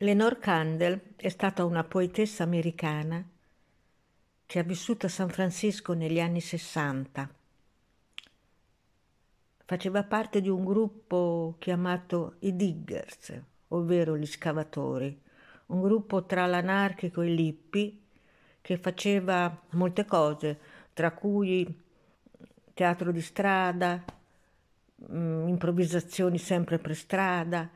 Lenore Candle è stata una poetessa americana che ha vissuto a San Francisco negli anni Sessanta. Faceva parte di un gruppo chiamato i Diggers, ovvero gli scavatori, un gruppo tra l'anarchico e l'hippie che faceva molte cose, tra cui teatro di strada, mm, improvvisazioni sempre per strada,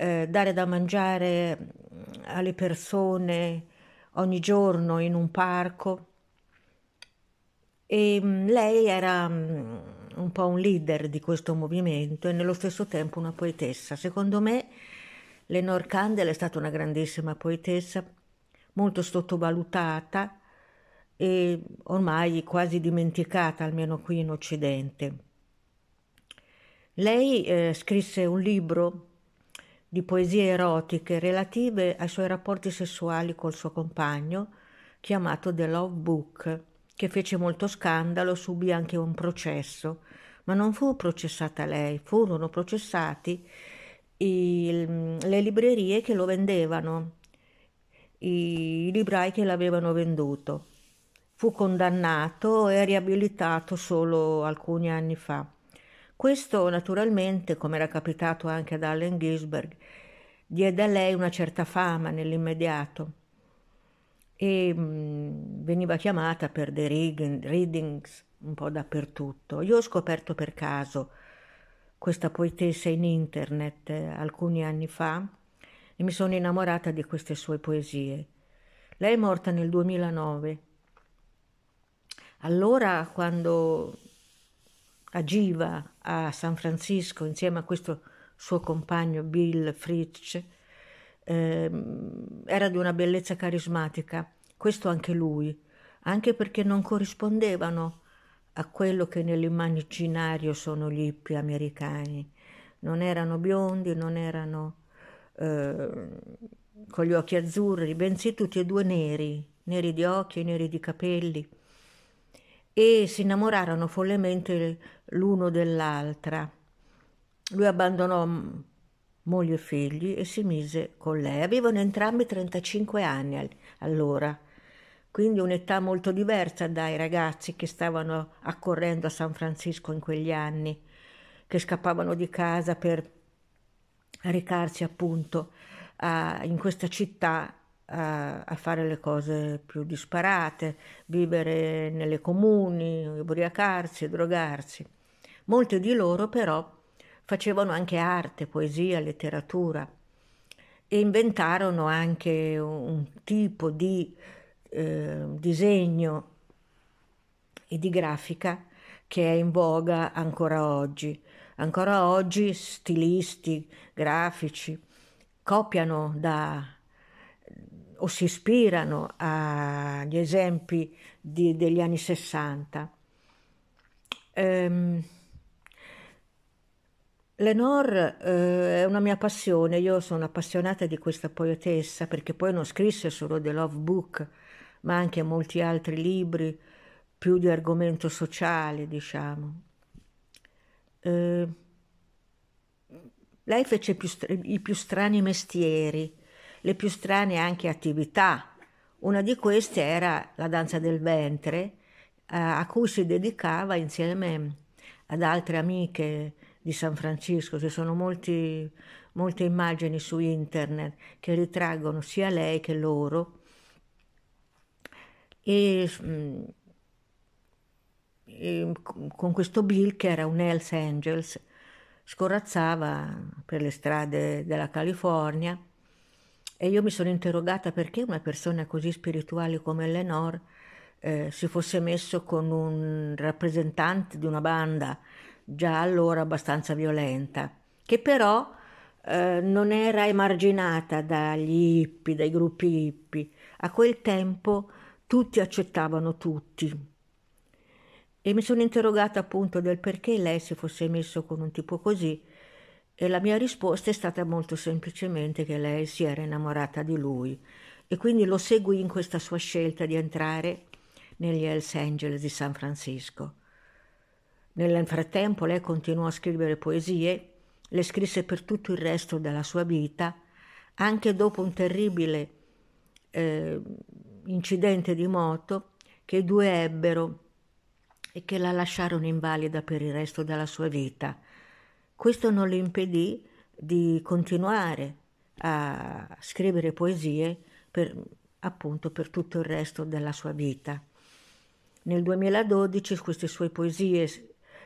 eh, dare da mangiare mm, alle persone ogni giorno in un parco. E mm, lei era mm, un po' un leader di questo movimento e nello stesso tempo una poetessa. Secondo me Lenore Candel è stata una grandissima poetessa, molto sottovalutata e ormai quasi dimenticata, almeno qui in Occidente. Lei eh, scrisse un libro di poesie erotiche relative ai suoi rapporti sessuali col suo compagno, chiamato The Love Book, che fece molto scandalo, subì anche un processo, ma non fu processata lei, furono processati il, le librerie che lo vendevano, i librai che l'avevano venduto. Fu condannato e riabilitato solo alcuni anni fa. Questo naturalmente, come era capitato anche ad Allen Ginsberg, diede a lei una certa fama nell'immediato e mh, mm, veniva chiamata per dei reading, readings un po' dappertutto. Io ho scoperto per caso questa poetessa in internet eh, alcuni anni fa e mi sono innamorata di queste sue poesie. Lei è morta nel 2009. Allora, quando agiva a San Francisco insieme a questo suo compagno Bill Fritsch, ehm, era di una bellezza carismatica, questo anche lui, anche perché non corrispondevano a quello che nell'immaginario sono gli hippie americani. Non erano biondi, non erano eh, con gli occhi azzurri, bensì tutti e due neri, neri di occhi, neri di capelli e si innamorarono follemente l'uno dell'altra. Lui abbandonò moglie e figli e si mise con lei. Avevano entrambi 35 anni allora, quindi un'età molto diversa dai ragazzi che stavano accorrendo a San Francisco in quegli anni, che scappavano di casa per recarsi appunto a, in questa città a, a fare le cose più disparate, vivere nelle comuni, ubriacarsi, drogarsi. Molti di loro però facevano anche arte, poesia, letteratura e inventarono anche un tipo di eh, disegno e di grafica che è in voga ancora oggi. Ancora oggi stilisti, grafici copiano da o si ispirano agli esempi di, degli anni 60. Ehm, Lenore eh, è una mia passione, io sono appassionata di questa poetessa perché poi non scrisse solo The Love Book, ma anche molti altri libri più di argomento sociale, diciamo. Eh, lei fece più, i più strani mestieri, le più strane anche attività. Una di queste era la danza del ventre, eh, a cui si dedicava insieme ad altre amiche di San Francisco. Ci sono molti, molte immagini su internet che ritraggono sia lei che loro. E, mm, e con questo Bill, che era un Hells Angels, scorazzava per le strade della California e io mi sono interrogata perché una persona così spirituale come Eleanor eh, si fosse messo con un rappresentante di una banda già allora abbastanza violenta, che però eh, non era emarginata dagli hippie, dai gruppi hippie. A quel tempo tutti accettavano tutti. E mi sono interrogata appunto del perché lei si fosse messo con un tipo così e la mia risposta è stata molto semplicemente che lei si era innamorata di lui e quindi lo seguì in questa sua scelta di entrare negli Hells Angels di San Francisco. Nel frattempo lei continuò a scrivere poesie, le scrisse per tutto il resto della sua vita, anche dopo un terribile eh, incidente di moto che i due ebbero e che la lasciarono invalida per il resto della sua vita. Questo non le impedì di continuare a scrivere poesie per, appunto per tutto il resto della sua vita. Nel 2012 queste sue poesie,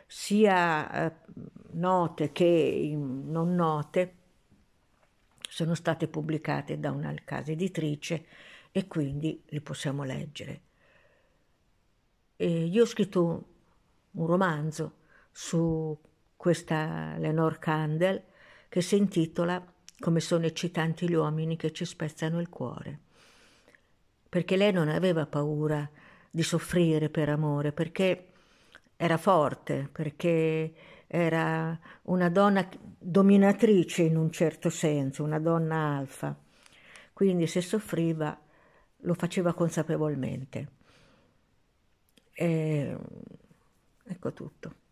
sia eh, note che non note, sono state pubblicate da una casa editrice e quindi le possiamo leggere. E io ho scritto un romanzo su questa Lenore Candle, che si intitola Come sono eccitanti gli uomini che ci spezzano il cuore. Perché lei non aveva paura di soffrire per amore, perché era forte, perché era una donna dominatrice in un certo senso, una donna alfa. Quindi se soffriva lo faceva consapevolmente. E... Ecco tutto.